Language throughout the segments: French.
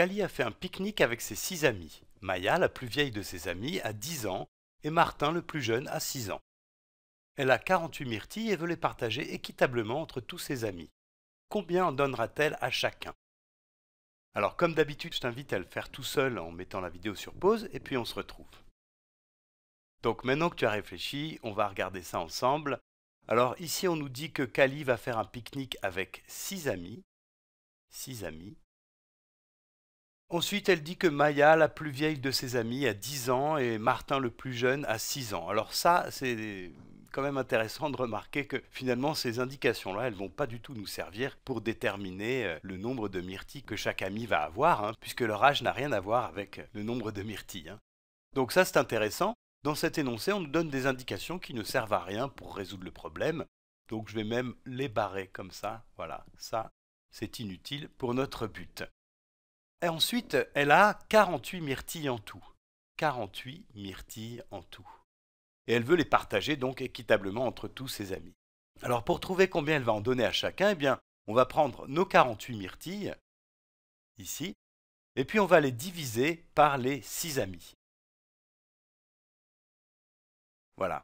Kali a fait un pique-nique avec ses six amis. Maya, la plus vieille de ses amis, a 10 ans et Martin, le plus jeune, a 6 ans. Elle a 48 myrtilles et veut les partager équitablement entre tous ses amis. Combien en donnera-t-elle à chacun Alors comme d'habitude, je t'invite à le faire tout seul en mettant la vidéo sur pause et puis on se retrouve. Donc maintenant que tu as réfléchi, on va regarder ça ensemble. Alors ici, on nous dit que Kali va faire un pique-nique avec 6 amis. 6 amis. Ensuite, elle dit que Maya, la plus vieille de ses amies, a 10 ans et Martin, le plus jeune, a 6 ans. Alors ça, c'est quand même intéressant de remarquer que finalement ces indications-là, elles vont pas du tout nous servir pour déterminer euh, le nombre de myrtilles que chaque ami va avoir, hein, puisque leur âge n'a rien à voir avec le nombre de myrtilles. Hein. Donc ça, c'est intéressant. Dans cet énoncé, on nous donne des indications qui ne servent à rien pour résoudre le problème. Donc je vais même les barrer comme ça. Voilà, ça, c'est inutile pour notre but. Et ensuite, elle a 48 myrtilles en tout. 48 myrtilles en tout. Et elle veut les partager donc équitablement entre tous ses amis. Alors pour trouver combien elle va en donner à chacun, eh bien, on va prendre nos 48 myrtilles, ici, et puis on va les diviser par les 6 amis. Voilà.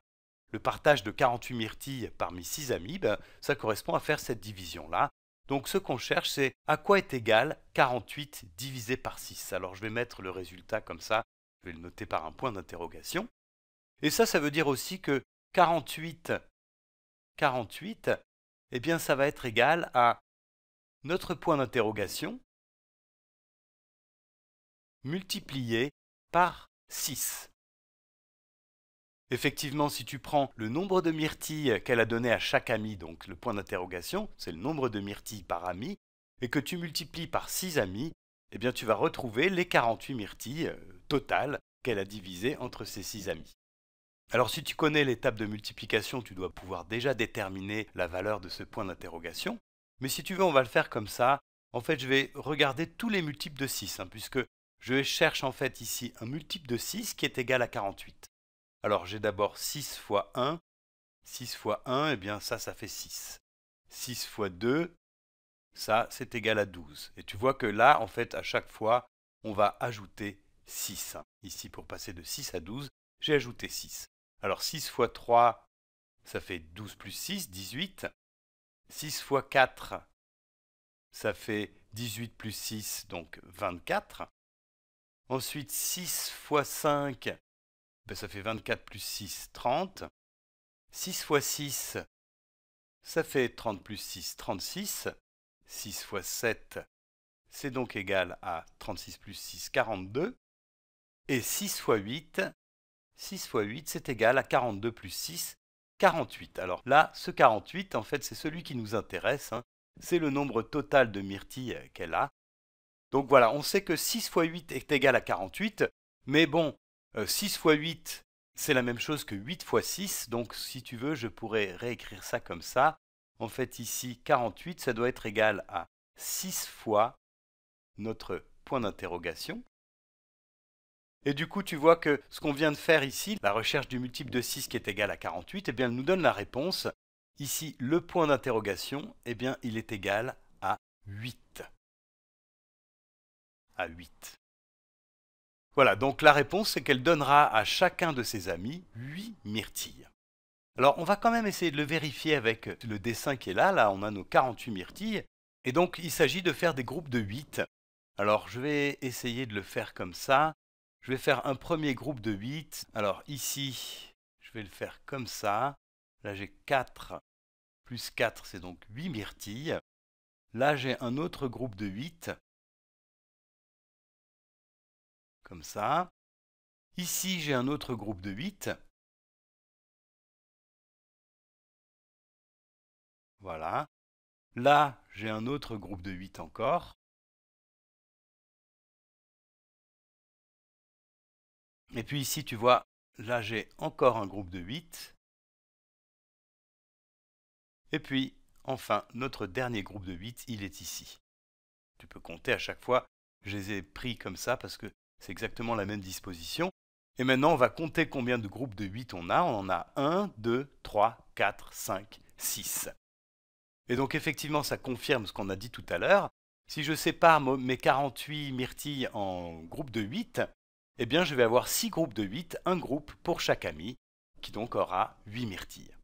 Le partage de 48 myrtilles parmi 6 amis, ben, ça correspond à faire cette division-là, donc ce qu'on cherche, c'est à quoi est égal 48 divisé par 6. Alors je vais mettre le résultat comme ça, je vais le noter par un point d'interrogation. Et ça, ça veut dire aussi que 48, 48, eh bien ça va être égal à notre point d'interrogation multiplié par 6. Effectivement, si tu prends le nombre de myrtilles qu'elle a donné à chaque ami, donc le point d'interrogation, c'est le nombre de myrtilles par ami, et que tu multiplies par 6 amis, eh bien tu vas retrouver les 48 myrtilles euh, totales qu'elle a divisées entre ses 6 amis. Alors si tu connais l'étape de multiplication, tu dois pouvoir déjà déterminer la valeur de ce point d'interrogation. Mais si tu veux, on va le faire comme ça. En fait, je vais regarder tous les multiples de 6, hein, puisque je cherche en fait ici un multiple de 6 qui est égal à 48. Alors j'ai d'abord 6 fois 1. 6 fois 1, et eh bien ça, ça fait 6. 6 fois 2, ça, c'est égal à 12. Et tu vois que là, en fait, à chaque fois, on va ajouter 6. Ici, pour passer de 6 à 12, j'ai ajouté 6. Alors 6 fois 3, ça fait 12 plus 6, 18. 6 fois 4, ça fait 18 plus 6, donc 24. Ensuite, 6 fois 5, ben, ça fait 24 plus 6, 30. 6 fois 6, ça fait 30 plus 6, 36. 6 fois 7, c'est donc égal à 36 plus 6, 42. Et 6 fois 8, 6 fois 8, c'est égal à 42 plus 6, 48. Alors là, ce 48, en fait, c'est celui qui nous intéresse. Hein. C'est le nombre total de myrtilles euh, qu'elle a. Donc voilà, on sait que 6 fois 8 est égal à 48, mais bon, 6 x 8, c'est la même chose que 8 x 6. Donc, si tu veux, je pourrais réécrire ça comme ça. En fait, ici, 48, ça doit être égal à 6 fois notre point d'interrogation. Et du coup, tu vois que ce qu'on vient de faire ici, la recherche du multiple de 6 qui est égal à 48, eh elle nous donne la réponse. Ici, le point d'interrogation, eh bien, il est égal à 8. À 8. Voilà, donc la réponse, c'est qu'elle donnera à chacun de ses amis 8 myrtilles. Alors, on va quand même essayer de le vérifier avec le dessin qui est là. Là, on a nos 48 myrtilles. Et donc, il s'agit de faire des groupes de 8. Alors, je vais essayer de le faire comme ça. Je vais faire un premier groupe de 8. Alors, ici, je vais le faire comme ça. Là, j'ai 4 plus 4, c'est donc 8 myrtilles. Là, j'ai un autre groupe de 8 comme ça. Ici, j'ai un autre groupe de 8. Voilà. Là, j'ai un autre groupe de 8 encore. Et puis ici, tu vois, là, j'ai encore un groupe de 8. Et puis, enfin, notre dernier groupe de 8, il est ici. Tu peux compter à chaque fois. Je les ai pris comme ça parce que c'est exactement la même disposition. Et maintenant, on va compter combien de groupes de 8 on a. On en a 1, 2, 3, 4, 5, 6. Et donc effectivement, ça confirme ce qu'on a dit tout à l'heure. Si je sépare mes 48 myrtilles en groupes de 8, eh bien je vais avoir 6 groupes de 8, un groupe pour chaque ami, qui donc aura 8 myrtilles.